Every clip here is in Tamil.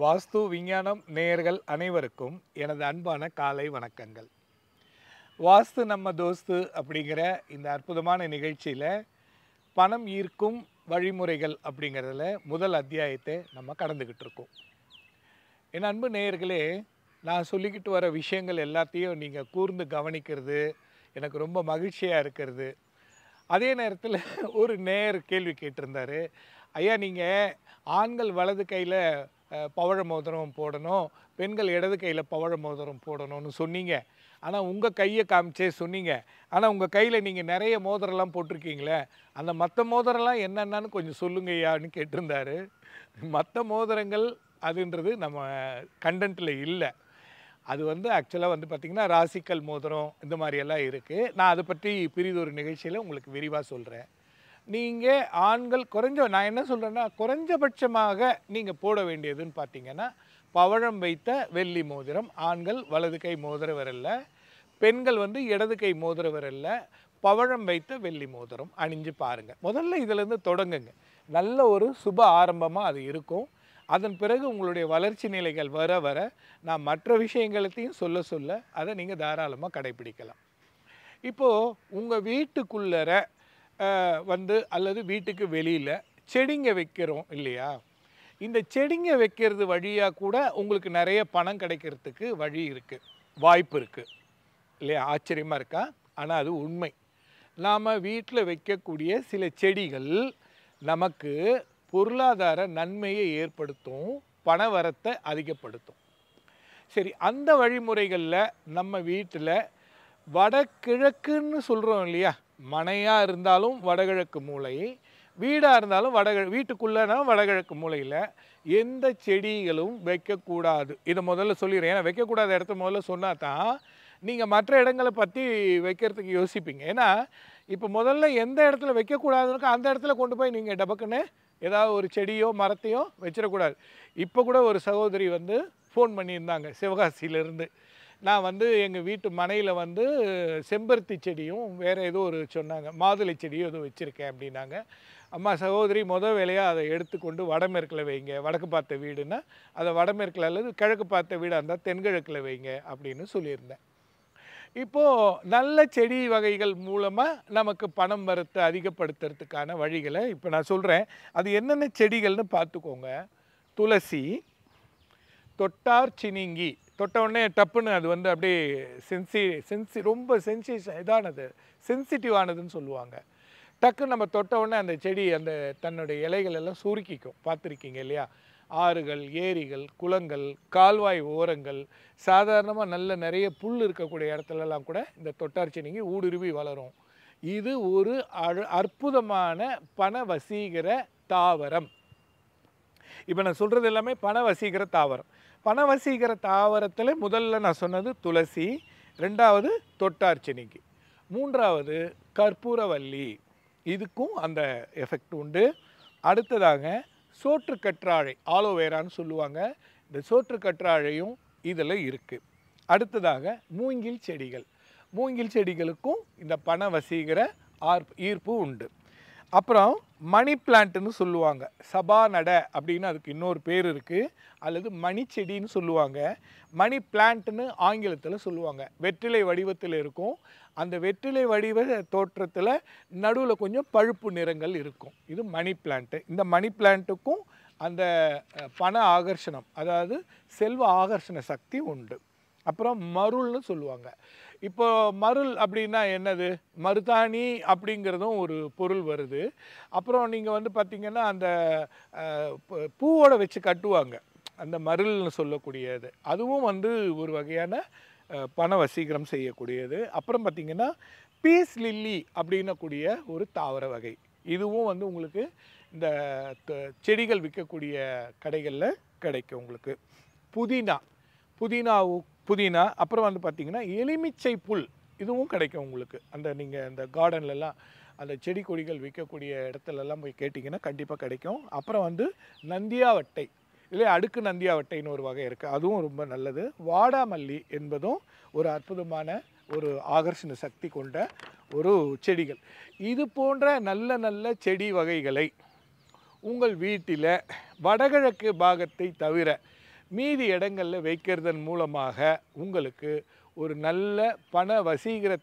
வாஸ்து விஞ்ஞானம் நேயர்கள் அனைவருக்கும் எனது அன்பான காலை வணக்கங்கள் வாஸ்து நம்ம தோஸ்து அப்படிங்கிற இந்த அற்புதமான நிகழ்ச்சியில் பணம் ஈர்க்கும் வழிமுறைகள் அப்படிங்கிறதுல முதல் அத்தியாயத்தை நம்ம கடந்துக்கிட்டு இருக்கோம் என் அன்பு நேயர்களே நான் சொல்லிக்கிட்டு வர விஷயங்கள் எல்லாத்தையும் நீங்கள் கூர்ந்து கவனிக்கிறது எனக்கு ரொம்ப மகிழ்ச்சியாக இருக்கிறது அதே நேரத்தில் ஒரு நேர் கேள்வி கேட்டிருந்தார் ஐயா நீங்கள் ஆண்கள் வலது கையில் பவழ மோதிரம் போடணும் பெண்கள் இடது கையில் பவழ மோதிரம் போடணும்னு சொன்னீங்க ஆனால் உங்கள் கையை காமிச்சே சொன்னீங்க ஆனால் உங்கள் கையில் நீங்கள் நிறைய மோதிரம்லாம் போட்டிருக்கீங்களே அந்த மற்ற மோதிரம்லாம் என்னென்னு கொஞ்சம் சொல்லுங்கய்யான்னு கேட்டிருந்தாரு மற்ற மோதிரங்கள் அதுன்றது நம்ம கண்டென்ட்டில் இல்லை அது வந்து ஆக்சுவலாக வந்து பார்த்திங்கன்னா ராசிக்கல் மோதிரம் இந்த மாதிரியெல்லாம் இருக்குது நான் அதை பற்றி பிரிதொரு நிகழ்ச்சியில் உங்களுக்கு விரிவாக சொல்கிறேன் நீங்கள் ஆண்கள் குறைஞ்ச நான் என்ன சொல்கிறேன்னா குறைஞ்சபட்சமாக நீங்கள் போட வேண்டியதுன்னு பார்த்தீங்கன்னா பவழம் வைத்த வெள்ளி மோதிரம் ஆண்கள் வலது கை மோதிர விரல்ல பெண்கள் வந்து இடது கை மோதிர விரல்ல பவழம் வைத்த வெள்ளி மோதிரம் அணிஞ்சு பாருங்கள் முதல்ல இதிலேருந்து தொடங்குங்க நல்ல ஒரு சுப ஆரம்பமாக அது இருக்கும் அதன் பிறகு உங்களுடைய வளர்ச்சி நிலைகள் வர வர நான் மற்ற விஷயங்களையும் சொல்ல சொல்ல அதை நீங்கள் தாராளமாக கடைபிடிக்கலாம் இப்போது உங்கள் வீட்டுக்குள்ளற வந்து அல்லது வீட்டுக்கு வெளியில் செடிங்க வைக்கிறோம் இல்லையா இந்த செடிங்க வைக்கிறது வழியாக கூட உங்களுக்கு நிறைய பணம் கிடைக்கிறதுக்கு வழி இருக்குது வாய்ப்பு இருக்குது இல்லையா ஆச்சரியமாக இருக்கா ஆனால் அது உண்மை நாம் வீட்டில் வைக்கக்கூடிய சில செடிகள் நமக்கு பொருளாதார நன்மையை ஏற்படுத்தும் பணவரத்தை அதிகப்படுத்தும் சரி அந்த வழிமுறைகளில் நம்ம வீட்டில் வடகிழக்குன்னு சொல்கிறோம் இல்லையா மனையாக இருந்தாலும் வடகிழக்கு மூளை வீடாக இருந்தாலும் வடகிழ வீட்டுக்குள்ளேனாலும் வடகிழக்கு மூலையில் எந்த செடிகளும் வைக்கக்கூடாது இதை முதல்ல சொல்லிடுறேன் ஏன்னா வைக்கக்கூடாத இடத்த முதல்ல சொன்னால் தான் நீங்கள் மற்ற இடங்களை பற்றி வைக்கிறதுக்கு யோசிப்பீங்க ஏன்னா இப்போ முதல்ல எந்த இடத்துல வைக்கக்கூடாதுன்னு அந்த இடத்துல கொண்டு போய் நீங்கள் டபக்குன்னு ஏதாவது ஒரு செடியோ மரத்தையோ வச்சிடக்கூடாது இப்போ கூட ஒரு சகோதரி வந்து ஃபோன் பண்ணியிருந்தாங்க சிவகாசியிலேருந்து நான் வந்து எங்கள் வீட்டு மனையில் வந்து செம்பருத்தி செடியும் வேறு ஏதோ ஒரு சொன்னாங்க மாதுளை செடியும் எதுவும் வச்சுருக்கேன் அப்படின்னாங்க அம்மா சகோதரி மொதல் வேலையாக அதை எடுத்துக்கொண்டு வடமேற்கில் வைங்க வடக்கு பார்த்த வீடுன்னா அதை வடமேற்கில் அல்லது கிழக்கு பார்த்த வீடாக இருந்தால் தென்கிழக்கில் வைங்க அப்படின்னு சொல்லியிருந்தேன் இப்போது நல்ல செடி வகைகள் மூலமாக நமக்கு பணம் வரத்து அதிகப்படுத்துறதுக்கான வழிகளை இப்போ நான் சொல்கிறேன் அது என்னென்ன செடிகள்னு பார்த்துக்கோங்க துளசி தொட்டார் சினிங்கி தொட்டவுடனே டப்புன்னு அது வந்து அப்படியே சென்சி சென்சி ரொம்ப சென்சேஷன் இதானது சென்சிட்டிவ் ஆனதுன்னு சொல்லுவாங்க டக்குன்னு நம்ம தொட்ட உடனே அந்த செடி அந்த தன்னுடைய இலைகள் எல்லாம் சுருக்கிக்கும் பார்த்துருக்கீங்க இல்லையா ஆறுகள் ஏரிகள் குளங்கள் கால்வாய் ஓரங்கள் சாதாரணமாக நல்ல நிறைய புல் இருக்கக்கூடிய இடத்துலலாம் கூட இந்த தொட்டார் செடிங்க ஊடுருவி வளரும் இது ஒரு அற்புதமான பண வசீகர தாவரம் இப்போ நான் சொல்கிறது எல்லாமே பண வசீகர தாவரம் பணவசீகர தாவரத்தில் முதல்ல நான் சொன்னது துளசி ரெண்டாவது தொட்டார்ச்சினிக்கு மூன்றாவது கற்பூரவல்லி இதுக்கும் அந்த எஃபெக்ட் உண்டு அடுத்ததாக சோற்று கற்றாழை ஆலோவேரான்னு சொல்லுவாங்க இந்த சோற்று கற்றாழையும் இதில் இருக்குது அடுத்ததாக மூங்கில் செடிகள் மூங்கில் செடிகளுக்கும் இந்த பண வசீகர ஆர்ப் ஈர்ப்பு உண்டு அப்புறம் மணி பிளான்ட்னு சொல்லுவாங்க சபா நட அப்படின்னு அதுக்கு இன்னொரு பேர் இருக்குது அல்லது மணி செடின்னு சொல்லுவாங்க மணி பிளான்ட்டுன்னு ஆங்கிலத்தில் சொல்லுவாங்க வெற்றிலை வடிவத்தில் இருக்கும் அந்த வெற்றிலை வடிவ தோற்றத்தில் நடுவில் கொஞ்சம் பழுப்பு நிறங்கள் இருக்கும் இது மணி பிளான்ட்டு இந்த மணி பிளான்ட்டுக்கும் அந்த பண ஆகர்ஷணம் அதாவது செல்வ ஆகர்ஷண சக்தி உண்டு அப்புறம் மருள்னு சொல்லுவாங்க இப்போ மருள் அப்படின்னா என்னது மருதாணி அப்படிங்கிறதும் ஒரு பொருள் வருது அப்புறம் நீங்கள் வந்து பார்த்திங்கன்னா அந்த பூவோட வச்சு கட்டுவாங்க அந்த மருள்னு சொல்லக்கூடியது அதுவும் வந்து ஒரு வகையான பண வசீகரம் செய்யக்கூடியது அப்புறம் பார்த்திங்கன்னா பீஸ் லில்லி அப்படின்னக்கூடிய ஒரு தாவர வகை இதுவும் வந்து உங்களுக்கு இந்த செடிகள் விற்கக்கூடிய கடைகளில் கிடைக்கும் உங்களுக்கு புதினா புதினாவும் புதினா அப்புறம் வந்து பார்த்திங்கன்னா எலுமிச்சை புல் இதுவும் கிடைக்கும் உங்களுக்கு அந்த நீங்கள் அந்த கார்டன்லலாம் அந்த செடி கொடிகள் விற்கக்கூடிய இடத்துலலாம் போய் கேட்டிங்கன்னா கண்டிப்பாக கிடைக்கும் அப்புறம் வந்து நந்தியாவட்டை இல்லை அடுக்கு நந்தியாவட்டைன்னு ஒரு வகை இருக்குது அதுவும் ரொம்ப நல்லது வாடாமல்லி என்பதும் ஒரு அற்புதமான ஒரு ஆகர்ஷண சக்தி கொண்ட ஒரு செடிகள் இது போன்ற நல்ல நல்ல செடி வகைகளை உங்கள் வீட்டில் வடகிழக்கு பாகத்தை தவிர மீதி இடங்களில் வைக்கிறதன் மூலமாக உங்களுக்கு ஒரு நல்ல பண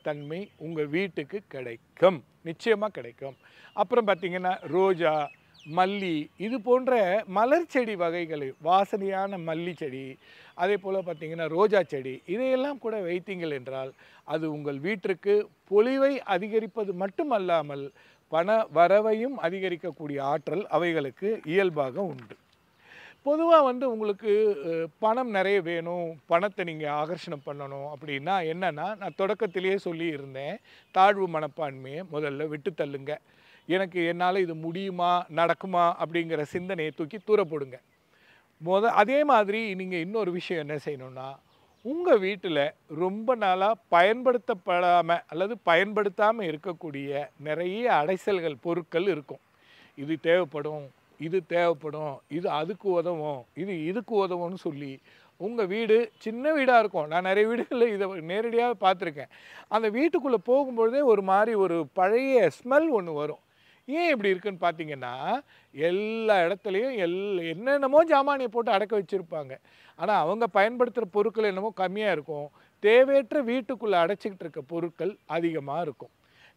தன்மை உங்கள் வீட்டுக்கு கிடைக்கும் நிச்சயமாக கிடைக்கும் அப்புறம் பார்த்திங்கன்னா ரோஜா மல்லி இது போன்ற மலர் செடி வகைகள் வாசனையான மல்லி செடி அதே போல் பார்த்திங்கன்னா ரோஜா செடி இதையெல்லாம் கூட வைத்தீங்கள் என்றால் அது உங்கள் வீட்டிற்கு பொலிவை அதிகரிப்பது மட்டுமல்லாமல் பண வரவையும் அதிகரிக்கக்கூடிய ஆற்றல் அவைகளுக்கு இயல்பாக உண்டு பொதுவாக வந்து உங்களுக்கு பணம் நிறைய வேணும் பணத்தை நீங்கள் ஆகர்ஷணம் பண்ணணும் அப்படின்னா என்னென்னா நான் தொடக்கத்திலேயே சொல்லியிருந்தேன் தாழ்வு மனப்பான்மையை முதல்ல விட்டுத்தள்ளுங்க எனக்கு என்னால் இது முடியுமா நடக்குமா அப்படிங்கிற சிந்தனையை தூக்கி தூரப்படுங்க மொத அதே மாதிரி நீங்கள் இன்னொரு விஷயம் என்ன செய்யணும்னா உங்கள் வீட்டில் ரொம்ப நாளாக பயன்படுத்தப்படாமல் அல்லது பயன்படுத்தாமல் இருக்கக்கூடிய நிறைய அடைசல்கள் பொருட்கள் இருக்கும் இது தேவைப்படும் இது தேவைப்படும் இது அதுக்கு உதவும் இது இதுக்கு உதவும்னு சொல்லி உங்கள் வீடு சின்ன வீடாக இருக்கும் நான் நிறைய வீடுகளில் இதை நேரடியாக பார்த்துருக்கேன் அந்த வீட்டுக்குள்ளே போகும்பொழுதே ஒரு மாதிரி ஒரு பழைய ஸ்மெல் ஒன்று வரும் ஏன் இப்படி இருக்குன்னு பார்த்தீங்கன்னா எல்லா இடத்துலையும் எல் என்னென்னமோ ஜாமானியை போட்டு அடக்க வச்சுருப்பாங்க ஆனால் அவங்க பயன்படுத்துகிற பொருட்கள் என்னமோ கம்மியாக இருக்கும் தேவையற்ற வீட்டுக்குள்ளே அடைச்சிக்கிட்டு இருக்க பொருட்கள் அதிகமாக இருக்கும்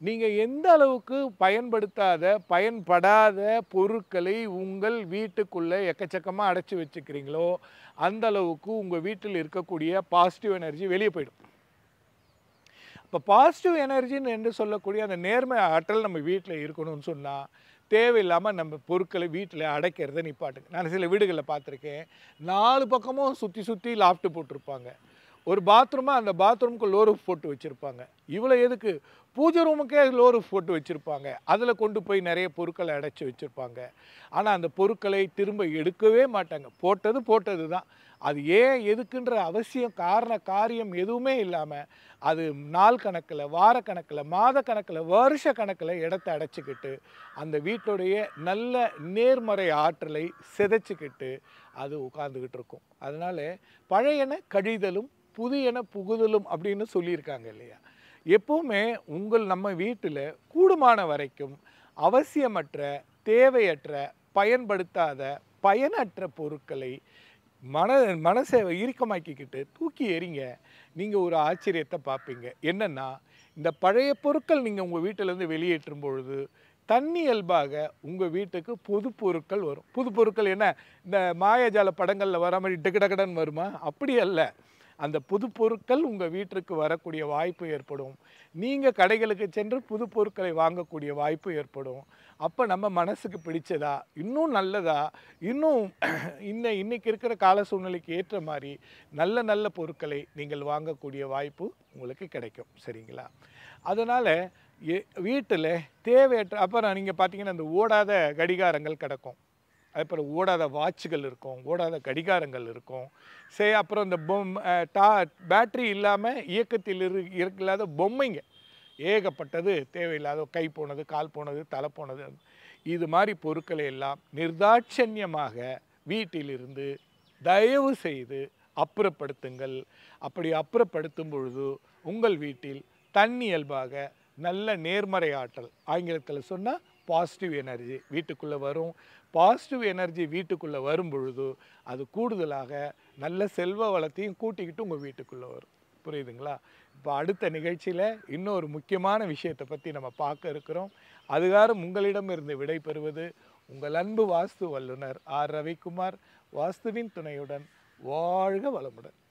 நீங்கள் எந்த அளவுக்கு பயன்படுத்தாத பயன்படாத பொருட்களை உங்கள் வீட்டுக்குள்ளே எக்கச்சக்கமாக அடைச்சி வச்சுக்கிறீங்களோ அந்த அளவுக்கு உங்கள் வீட்டில் இருக்கக்கூடிய பாசிட்டிவ் எனர்ஜி வெளியே போயிடும் இப்போ பாசிட்டிவ் எனர்ஜின்னு என்று சொல்லக்கூடிய அந்த நேர்மை ஆற்றல் நம்ம வீட்டில் இருக்கணும்னு சொன்னால் தேவையில்லாமல் நம்ம பொருட்களை வீட்டில் அடைக்கிறத நிப்பாட்டுங்க நான் சில வீடுகளில் பார்த்துருக்கேன் நாலு பக்கமும் சுற்றி சுற்றி லாஃப்ட்டு போட்டிருப்பாங்க ஒரு பாத்ரூமாக அந்த பாத்ரூமுக்கு லோ ரூஃப் போட்டு வச்சுருப்பாங்க இவ்வளோ எதுக்கு பூஜை ரூமுக்கே லோ ரூஃப் போட்டு வச்சுருப்பாங்க அதில் கொண்டு போய் நிறைய பொருட்களை அடைச்சி வச்சுருப்பாங்க ஆனால் அந்த பொருட்களை திரும்ப எடுக்கவே மாட்டாங்க போட்டது போட்டது தான் அது ஏன் எதுக்குன்ற அவசியம் காரண காரியம் எதுவுமே இல்லாமல் அது நாள் கணக்கில் வார கணக்கில் மாத கணக்கில் வருஷ கணக்கில் இடத்த அடைச்சிக்கிட்டு அந்த வீட்டுடைய நல்ல நேர்மறை ஆற்றலை சிதைச்சிக்கிட்டு அது உட்காந்துக்கிட்டு இருக்கும் அதனால் பழையன கழிதலும் புதியன புகுதலும் அப்படின்னு சொல்லியிருக்காங்க இல்லையா எப்போவுமே உங்கள் நம்ம வீட்டில் கூடுமான வரைக்கும் அவசியமற்ற தேவையற்ற பயன்படுத்தாத பயனற்ற பொருட்களை மன மனசை இறுக்கமாக்கிக்கிட்டு தூக்கி எறிங்க நீங்கள் ஒரு ஆச்சரியத்தை பார்ப்பீங்க என்னென்னா இந்த பழைய பொருட்கள் நீங்கள் உங்கள் வீட்டிலேருந்து வெளியேற்றும் பொழுது தண்ணி இயல்பாக உங்கள் வீட்டுக்கு புது பொருட்கள் வரும் புது பொருட்கள் என்ன இந்த மாயஜால படங்களில் வர மாதிரி டக்கு டக்குடன்னு வருமா அப்படி அல்ல அந்த புது பொருட்கள் உங்கள் வீட்டிற்கு வரக்கூடிய வாய்ப்பு ஏற்படும் நீங்கள் கடைகளுக்கு சென்று புது பொருட்களை வாங்கக்கூடிய வாய்ப்பு ஏற்படும் அப்போ நம்ம மனசுக்கு பிடிச்சதா இன்னும் நல்லதா இன்னும் இன்ன இன்றைக்கி இருக்கிற கால சூழ்நிலைக்கு ஏற்ற மாதிரி நல்ல நல்ல பொருட்களை நீங்கள் வாங்கக்கூடிய வாய்ப்பு உங்களுக்கு கிடைக்கும் சரிங்களா அதனால் வீட்டில் தேவையற்ற அப்புறம் நீங்கள் பார்த்தீங்கன்னா அந்த ஓடாத கடிகாரங்கள் கிடக்கும் அதுக்கப்புறம் ஓடாத வாட்சுகள் இருக்கும் ஓடாத கடிகாரங்கள் இருக்கும் சரி அப்புறம் இந்த பொம் டா பேட்ரி இல்லாமல் இயக்கத்தில் இரு இல்லாத பொம்மைங்க ஏகப்பட்டது தேவையில்லாத கை போனது கால் போனது தலை போனது இது மாதிரி பொருட்களை எல்லாம் நிர்தாட்சண்யமாக வீட்டிலிருந்து தயவு செய்து அப்புறப்படுத்துங்கள் அப்படி அப்புறப்படுத்தும் பொழுது உங்கள் வீட்டில் தன்னியல்பாக நல்ல நேர்மறை ஆற்றல் ஆங்கிலத்தில் சொன்னால் பாசிட்டிவ் எனர்ஜி வீட்டுக்குள்ளே வரும் பாசிட்டிவ் எனர்ஜி வீட்டுக்குள்ளே வரும் பொழுது அது கூடுதலாக நல்ல செல்வ வளத்தையும் கூட்டிக்கிட்டு உங்கள் வீட்டுக்குள்ளே வரும் புரியுதுங்களா இப்போ அடுத்த நிகழ்ச்சியில் இன்னொரு முக்கியமான விஷயத்தை பற்றி நம்ம பார்க்க இருக்கிறோம் அதுகாரம் உங்களிடமிருந்து விடை பெறுவது உங்கள் அன்பு வாஸ்து வல்லுநர் ஆர் ரவிக்குமார் வாஸ்துவின் துணையுடன் வாழ்க வளமுடன்